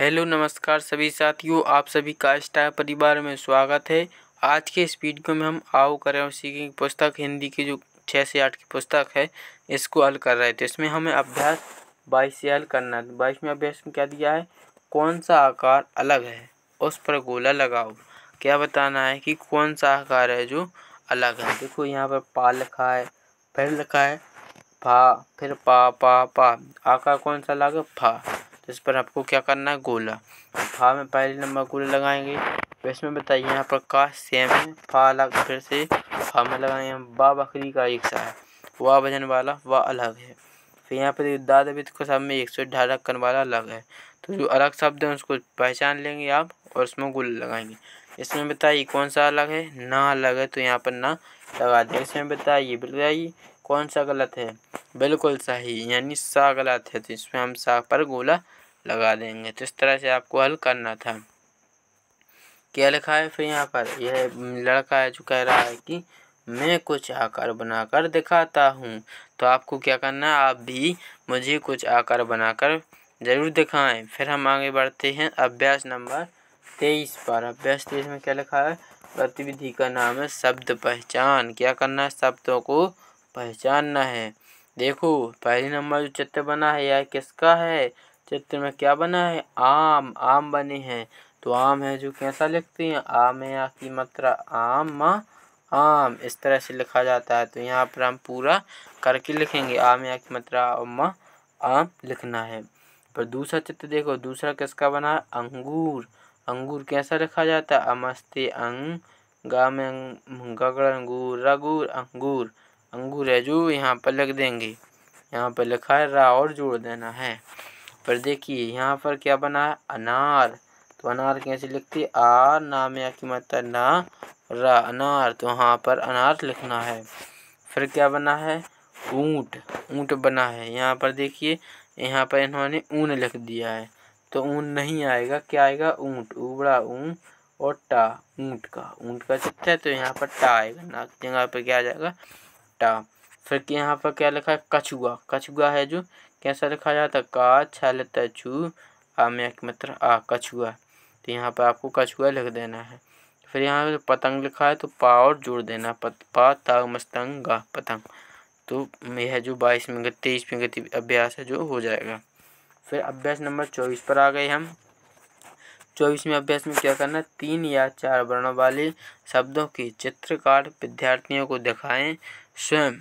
hello नमस्कार सभी साथियों आप सभी का स्टार परिवार में स्वागत है आज के इस वीडियो में हम आओ करें और सीखें पुस्तक हिंदी की जो छः से आठ की पुस्तक है इसको हल कर रहे थे तो इसमें हमें अभ्यास बाईस से हल करना है तो बाईस में अभ्यास में क्या दिया है कौन सा आकार अलग है उस पर गोला लगाओ क्या बताना है कि कौन सा आकार है जो अलग है देखो यहाँ पर पा लिखा है फिर लिखा है फा फिर पा पा पा आकार कौन सा अलग है फा इस पर आपको क्या करना है गोला फा में पहले नंबर गोला लगाएंगे तो इसमें बताइए यहाँ पर का सेम है फा अलग फिर से फा में लगाएंगे हम बा बकरी का एक सा है वाह वजन वाला वाह अलग है फिर यहाँ पर दाद को सब में एक सौ ढाई रखन वाला अलग है तो जो अलग शब्द है उसको पहचान लेंगे आप और उसमें गोले लगाएंगे इसमें बताइए कौन सा अलग है ना अलग है तो यहाँ पर ना लगा दें इसमें बताइए बताइए कौन सा गलत है बिल्कुल सही यानी सा गलत है तो इसमें हम सा पर गोला लगा देंगे तो इस तरह से आपको हल करना था क्या लिखा है फिर यहाँ पर यह लड़का है जो कह रहा है कि मैं कुछ आकार बनाकर दिखाता हूँ तो आपको क्या करना है आप भी मुझे कुछ आकार बनाकर ज़रूर दिखाएं फिर हम आगे बढ़ते हैं अभ्यास नंबर तेईस पर अभ्यास तेईस में क्या लिखा है गतिविधि का नाम है शब्द पहचान क्या करना है शब्दों को पहचानना है देखो पहले नंबर जो चित्र बना है यह किसका है चित्र में क्या बना है आम आम बने हैं तो आम है जो कैसा लिखते हैं आम या की मात्रा आम मा आम इस तरह से लिखा जाता है तो यहाँ पर हम पूरा करके लिखेंगे आम या की मात्रा मा आम लिखना है पर दूसरा चित्र देखो दूसरा किसका बना है अंगूर अंगूर कैसा लिखा जाता है अमस्ते अंग गा में गगड़ अंगूर रगूर अंगूर अंगूर है जो यहाँ पर लिख देंगे यहाँ पर लिखा है रा और जोड़ देना है पर देखिए यहाँ पर क्या बना है अनार तो अनार कैसे है आ ना में की मात्रा ना रा अनार तो वहाँ पर अनार लिखना है फिर क्या बना है ऊँट ऊँट बना है यहाँ पर देखिए यहाँ पर इन्होंने ऊन लिख दिया है तो ऊन नहीं आएगा क्या आएगा ऊँट उबड़ा ऊँ और टा ऊँट का ऊँट का चित्र है तो यहाँ पर टा आएगा ना जगह पर क्या आ जाएगा टा फिर यहाँ पर क्या लिखा है कछुआ कछुआ है जो कैसा लिखा जाता का छल तछू आ मित्र आ कछुआ तो यहाँ पर आपको कछुआ लिख देना है फिर यहाँ पर पतंग लिखा है तो पा और जोड़ देना पत पा ताग मस्तंग गा पतंग तो यह जो बाईस में तेईस में गति अभ्यास है जो हो जाएगा फिर अभ्यास नंबर चौबीस पर आ गए हम चौबीसवें अभ्यास में क्या करना तीन या चार वर्णों वाले शब्दों के चित्रकार विद्यार्थियों को दिखाएं स्वयं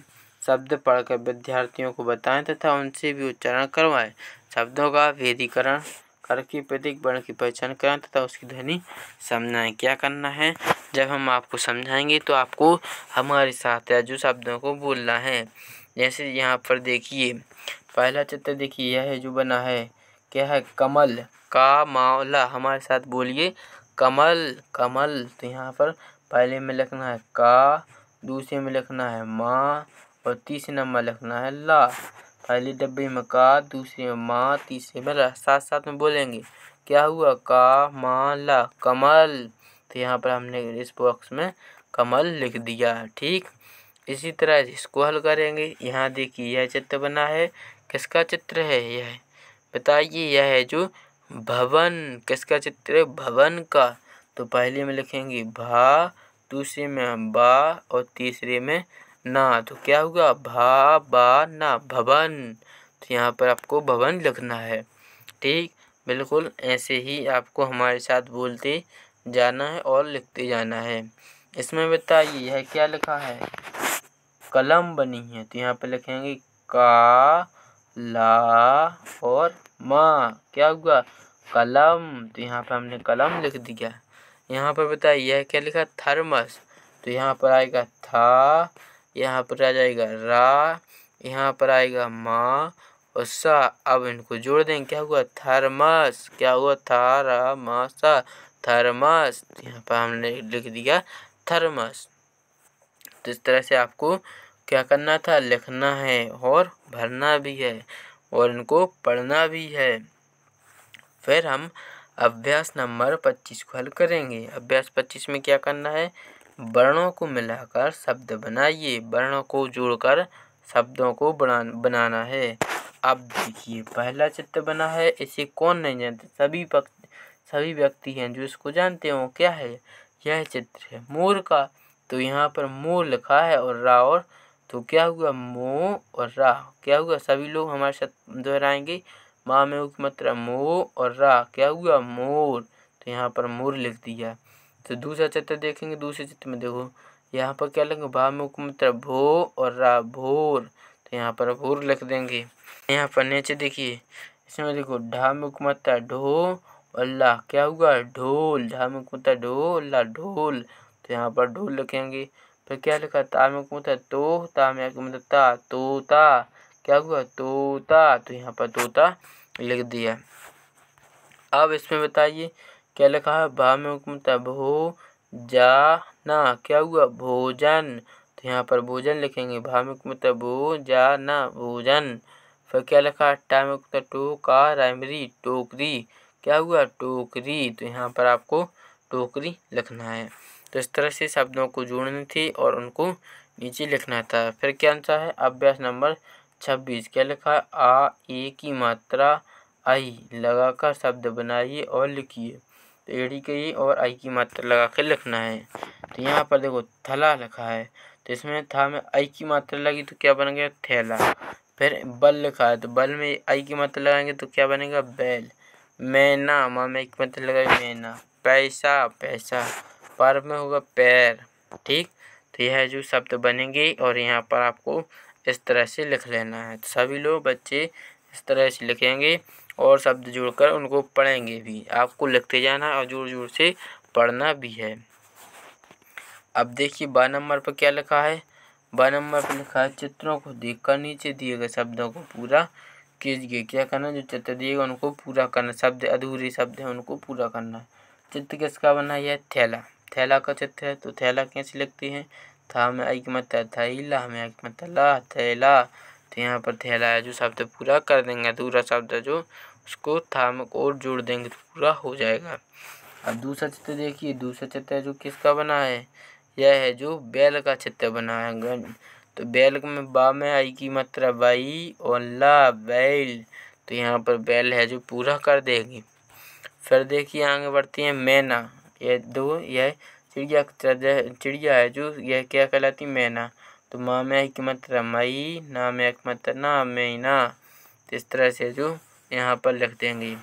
शब्द पढ़कर विद्यार्थियों को बताएं तथा उनसे भी उच्चारण करवाएं शब्दों का भेदीकरण करके प्रत्येक वर्ण की पहचान करें तथा उसकी ध्वनि समझाएं क्या करना है जब हम आपको समझाएंगे तो आपको हमारे साथ या जो शब्दों को बोलना है जैसे यहाँ पर देखिए पहला चित्र देखिए यह है जो बना है क्या है कमल का मावला हमारे साथ बोलिए कमल कमल तो यहाँ पर पहले में लिखना है का दूसरे में लिखना है माँ और तीसरे नंबर लिखना है ला पहले डब्बे में का दूसरे में माँ तीसरे में ला साथ साथ में बोलेंगे क्या हुआ का माँ ला कमल तो यहाँ पर हमने इस बॉक्स में कमल लिख दिया ठीक इसी तरह इसको हल करेंगे यहाँ देखिए यह चित्र बना है किसका चित्र है यह बताइए यह है जो भवन किसका चित्र है भवन का तो पहले में लिखेंगे भा दूसरे में बा और तीसरे में ना तो क्या होगा भा बा ना भवन तो यहाँ पर आपको भवन लिखना है ठीक बिल्कुल ऐसे ही आपको हमारे साथ बोलते जाना है और लिखते जाना है इसमें बताइए यह क्या लिखा है कलम बनी है तो यहाँ पर लिखेंगे का ला और माँ क्या हुआ कलम तो यहाँ पर हमने कलम लिख दिया यहाँ पर बताइए यह क्या लिखा थर्मस तो यहाँ पर आएगा था यहाँ पर आ जाएगा रा यहाँ पर आएगा माँ और सा अब इनको जोड़ देंगे क्या हुआ थर्मस क्या हुआ थारा सा थर्मस यहाँ पर हमने लिख दिया थर्मस तो इस तरह से आपको क्या करना था लिखना है और भरना भी है और इनको पढ़ना भी है फिर हम अभ्यास नंबर पच्चीस को हल करेंगे अभ्यास पच्चीस में क्या करना है वर्णों को मिलाकर शब्द बनाइए वर्णों को जोड़कर शब्दों को बना बनाना है अब देखिए पहला चित्र बना है इसे कौन नहीं जानते सभी पक्ष सभी व्यक्ति हैं जो इसको जानते हो क्या है यह चित्र है मोर का तो यहाँ पर मोर लिखा है और रा और तो क्या हुआ मो और रा क्या हुआ सभी लोग हमारे साथ दोहराएंगे माँ में की मात्रा और रा क्या हुआ मोर तो यहाँ पर मोर लिख दिया तो दूसरा चित्र देखेंगे दूसरे चित्र में देखो यहाँ पर क्या लिखेंगे भा में मतलब भो और रा भोर तो यहाँ पर भोर लिख देंगे यहाँ पर नीचे देखिए इसमें देखो ढा में कुमता ढो अल्लाह क्या हुआ ढोल ढा में कुमता ढो अल्लाह ढोल तो यहाँ पर ढोल लिखेंगे फिर क्या लिखा ता में कुमता तो ता में कुमता ता तोता क्या हुआ तोता तो यहाँ पर तोता लिख दिया अब इसमें बताइए क्या लिखा है भा में हुक्मता भो जा ना क्या हुआ भोजन तो यहाँ पर भोजन लिखेंगे भा में हुक्मता भो जा ना भोजन फिर क्या लिखा है टा में टो टोका राइमरी टोकरी क्या हुआ टोकरी तो यहाँ पर आपको टोकरी लिखना है तो इस तरह से शब्दों को जोड़नी थी और उनको नीचे लिखना था फिर क्या आंसर है अभ्यास नंबर छब्बीस क्या लिखा है आ ए की मात्रा आई लगाकर शब्द बनाइए और लिखिए तो एडी के ही और आई की मात्रा लगा कर लिखना है तो यहाँ पर देखो थला लिखा है तो इसमें था में आई की मात्रा लगी तो क्या बन गया थैला फिर बल लिखा है तो बल में आई की मात्रा लगाएंगे तो क्या बनेगा बैल मैना माँ में एक मात्रा लगाई मैना पैसा पैसा पर में होगा पैर ठीक तो यह जो शब्द बनेंगे और यहाँ पर आपको इस तरह से लिख लेना है तो सभी लोग बच्चे इस तरह से लिखेंगे और शब्द जोड़कर उनको पढ़ेंगे भी आपको लिखते जाना और जोर जोर से पढ़ना भी है अब देखिए बारह नंबर पर क्या लिखा है बारह नंबर पर लिखा है चित्रों को देखकर नीचे दिए गए शब्दों को पूरा कीजिए क्या करना जो चित्र दिए गए उनको पूरा करना शब्द अधूरे शब्द हैं उनको पूरा करना चित्र किसका बना है थैला थैला का चित्र है तो थैला कैसे लिखते हैं था में आई थैला हमें आई की मत थैला तो यहाँ पर थैला जो शब्द पूरा कर देंगे दूसरा शब्द जो उसको थाम और जोड़ देंगे तो पूरा हो जाएगा अब दूसरा चित्र देखिए दूसरा चित्र जो किसका बना है यह है जो बैल का चित्र बना है तो बैल में बा में आई की मात्रा बाई और ला बैल तो यहाँ पर बैल है जो पूरा कर देगी फिर देखिए आगे बढ़ती है मैना यह दो यह चिड़िया चिड़िया है जो यह क्या कहलाती मैना तो तुमाम हमत रमई नाम हमत ना तो इस तरह से जो यहाँ पर लिख देंगे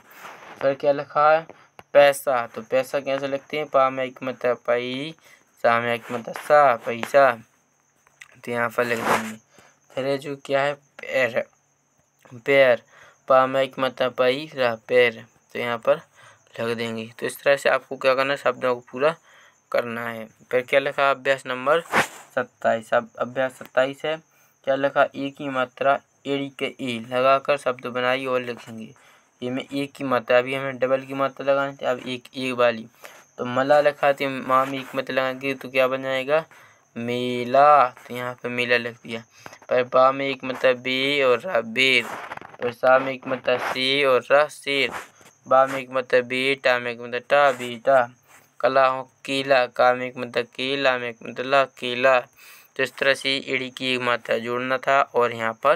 फिर क्या लिखा है पैसा तो पैसा कैसे लिखते हैं पा में एक मत पाई सा में हमत सा पैसा तो यहाँ पर लिख देंगे फिर जो क्या है पैर पैर पा में हमत पाई रा पैर तो यहाँ पर लिख देंगे तो इस तरह से आपको क्या करना है शब्दों को पूरा करना है फिर क्या लिखा अभ्यास नंबर सत्ताईस अब अभ्यास सत्ताईस है क्या लिखा ए की मात्रा एड़ी के ए लगाकर शब्द बनाइए और लिखेंगे ये में एक की मात्रा अभी हमें डबल की मात्रा लगानी थी अब एक एक वाली तो मला लिखा माँ माम एक मत लगाएंगे तो क्या बन जाएगा मेला तो यहाँ पे मेला लिख दिया पर बा में एक मत बे और रा बेर और सा में एक मत से और रा शेर बा में एक मतलब बेटा में एक मत टा बेटा हो कीला कामिक मतलब कीला में मतलब कीला तो इस तरह से इड़ी की मात्रा जोड़ना था और यहाँ पर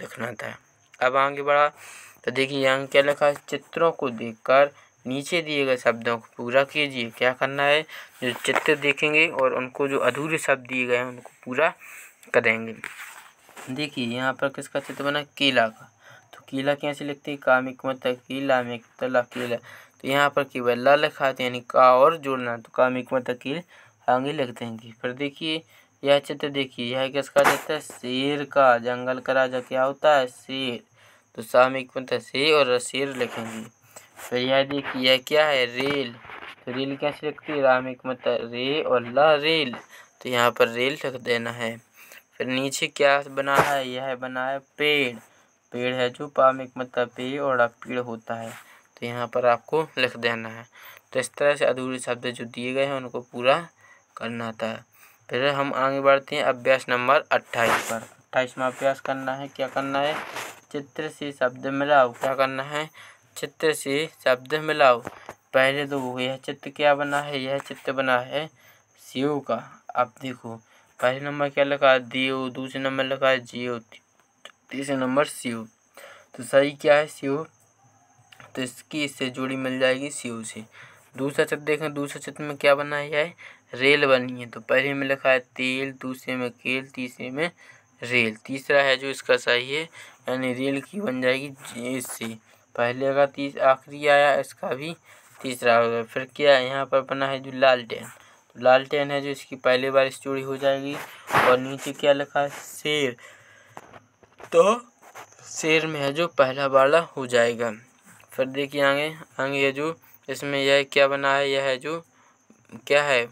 लिखना था अब आगे बढ़ा तो देखिए यहाँ क्या लिखा है चित्रों को देखकर नीचे दिए गए शब्दों को पूरा कीजिए क्या करना है जो चित्र देखेंगे और उनको जो अधूरे शब्द दिए गए हैं उनको पूरा करेंगे देखिए यहाँ पर किसका चित्र बना केला का तो केला कैसे लिखते हैं कामिक मतलब केला में तला केला तो यहाँ पर केवल ला लिखा है यानी का और जोड़ना तो का मिकमा की आगे लिख देंगे फिर देखिए यह चित्र देखिए यह किसका चित्र है शेर का जंगल का राजा क्या होता है शेर तो सामिक है शेर और शेर लिखेंगे फिर यह देखिए यह क्या है रेल तो रेल कैसे लिखती है राम हिकमत रे और ला रेल तो यहाँ पर रेल लिख देना है फिर नीचे क्या बना है यह बना है पेड़ पेड़ है जो पाम मत पेड़ और पेड़ होता है तो यहाँ पर आपको लिख देना है तो इस तरह से अधूरे शब्द जो दिए गए हैं उनको पूरा करना होता है फिर हम आगे बढ़ते हैं अभ्यास नंबर अट्ठाईस पर अट्ठाईसवा अभ्यास करना है क्या करना है चित्र से शब्द मिलाओ क्या करना है चित्र से शब्द मिलाओ पहले तो यह चित्र क्या बना है यह चित्र बना है शिव का आप देखो पहले नंबर क्या लिखा है दियो दूसरे नंबर लिखा है जियो तीसरे नंबर शिव तो सही क्या है शिव तो इसकी इससे जोड़ी मिल जाएगी सी से दूसरा चित्र देखें दूसरे चित्र में क्या बनाया है रेल बनी है तो पहले में लिखा है तेल दूसरे में केल तीसरे में रेल तीसरा है जो इसका सही है यानी रेल की बन जाएगी इससे पहले का तीस आखिरी आया इसका भी तीसरा होगा फिर क्या है यहाँ पर बना है जो लाल टेन तो लाल टेन है जो इसकी पहली बार इस चूड़ी हो जाएगी और नीचे क्या लिखा है शेर तो शेर में है जो पहला वाला हो जाएगा फिर देखिए आगे आगे ये जो इसमें यह क्या बना है यह है जो क्या है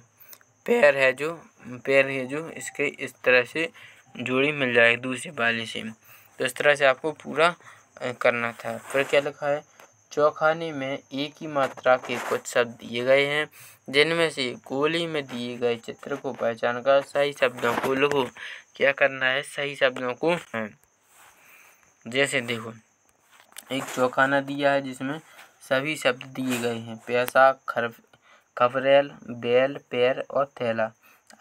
पैर है जो पैर है जो इसके इस तरह से जोड़ी मिल जाएगी दूसरी बाली से तो इस तरह से आपको पूरा करना था फिर क्या लिखा है चौखाने में एक ही मात्रा के कुछ शब्द दिए गए हैं जिनमें से गोली में दिए गए चित्र को पहचान कर सही शब्दों को लिखो क्या करना है सही शब्दों को जैसे देखो एक चौखाना दिया है जिसमें सभी शब्द दिए गए हैं पैसा खर खबरेल बैल पैर और थैला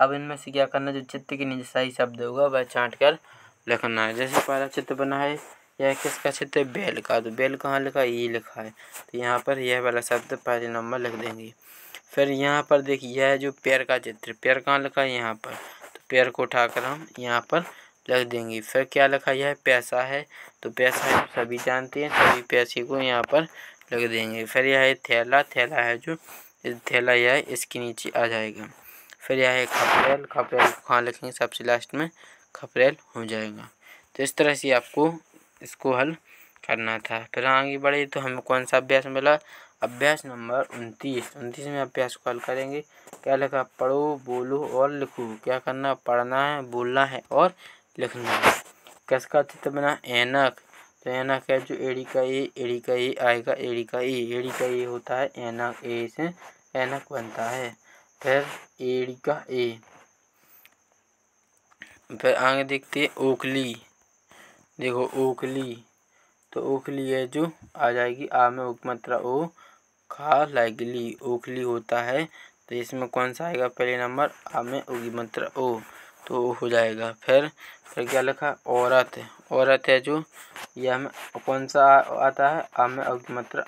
अब इनमें से क्या करना जो चित्र के नीचे सही शब्द होगा वह छाँट कर लिखना है जैसे पहला चित्र बना है यह किसका चित्र है बैल का तो बैल कहाँ लिखा है ये लिखा है तो यहाँ पर यह वाला शब्द पहले नंबर लिख देंगे फिर यहाँ पर देखिए यह जो पैर का चित्र पैर कहाँ लिखा है यहाँ पर तो पैर को उठाकर हम यहाँ पर लग देंगे फिर क्या लिखा जाए पैसा है तो पैसा है सभी जानते हैं सभी पैसे को यहाँ पर रख देंगे फिर यह है थैला थैला है जो थैला यह है इसके नीचे आ जाएगा फिर यह है खपरेल खपरेल कहाँ लिखेंगे सबसे लास्ट में खपरेल हो जाएगा तो इस तरह से आपको इसको हल करना था फिर आगे बढ़े तो हमें कौन सा अभ्यास मिला अभ्यास नंबर उनतीस उनतीस में अभ्यास को हल करेंगे क्या लिखा पढ़ो बोलो और लिखो क्या करना पढ़ना है बोलना है और लिख लेंगे कसका तो बना एनक तो एनक है जो एड़ी का ए एड़ी का ए आएगा एड़ी का ए एड़ी का ए होता है एनक ए से एनक बनता है फिर एड़ी का ए फिर आगे देखते हैं ओखली देखो ओखली तो ओखली है जो आ जाएगी आ में उपमात्रा ओ खा लाइगली ओखली होता है तो इसमें कौन सा आएगा पहले नंबर आ में उगी ओ तो हो जाएगा फिर फिर क्या लिखा औरत औरत है जो यह हमें कौन सा आता है आम मात्र मतलब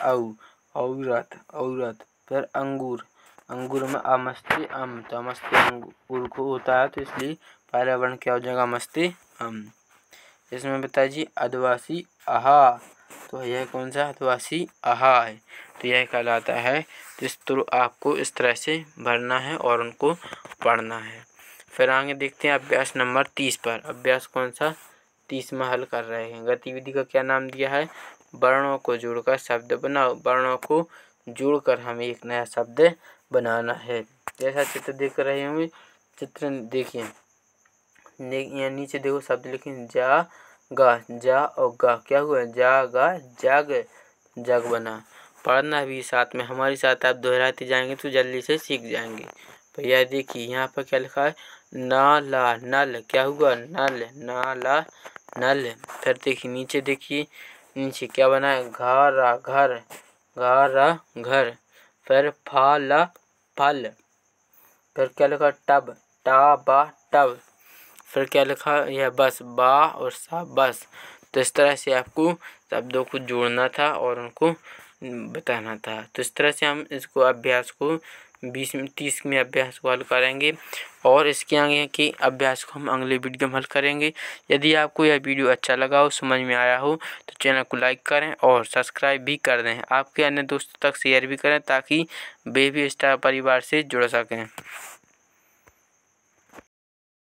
औ औरत औरत फिर अंगूर अंगूर में अमस्ती अम तो अमस्ती अंगूर को होता है तो इसलिए पर्यावरण क्या हो जाएगा मस्ती अम इसमें बताया जी आदिवासी आहा तो यह कौन सा आदिवासी आहा है तो यह कहलाता है तो इस तरह आपको इस तरह से भरना है और उनको पढ़ना है फिर आगे देखते हैं अभ्यास नंबर तीस पर अभ्यास कौन सा तीस में हल कर रहे हैं गतिविधि का क्या नाम दिया है वर्णों को जोड़कर शब्द बनाओ वर्णों को जोड़कर हमें एक नया शब्द बनाना है जैसा चित्र देख रहे होंगे चित्र देखिए यहाँ नीचे देखो शब्द लिखें जा गा जा और गा क्या हुआ जा गा जाग जग बना पढ़ना भी साथ में हमारे साथ आप दोहराते जाएंगे तो जल्दी से सीख जाएंगे भैया देखिए यहाँ पर क्या लिखा है नाला नल क्या हुआ नल नाला नल फिर देखिए नीचे देखिए नीचे क्या बना है घारा घर घारा घर फिर फाला फल फिर क्या लिखा टब टा बा टब फिर क्या लिखा यह बस बा और सा बस तो इस तरह से आपको शब्दों को जोड़ना था और उनको बताना था तो इस तरह से हम इसको अभ्यास को बीस में तीस में अभ्यास को हल करेंगे और इसके आगे कि अभ्यास को हम अगले वीडियो में हल करेंगे यदि आपको यह वीडियो अच्छा लगा हो समझ में आया हो तो चैनल को लाइक करें और सब्सक्राइब भी कर दें आपके अन्य दोस्तों तक शेयर भी करें ताकि बेबी स्टार परिवार से जुड़ सकें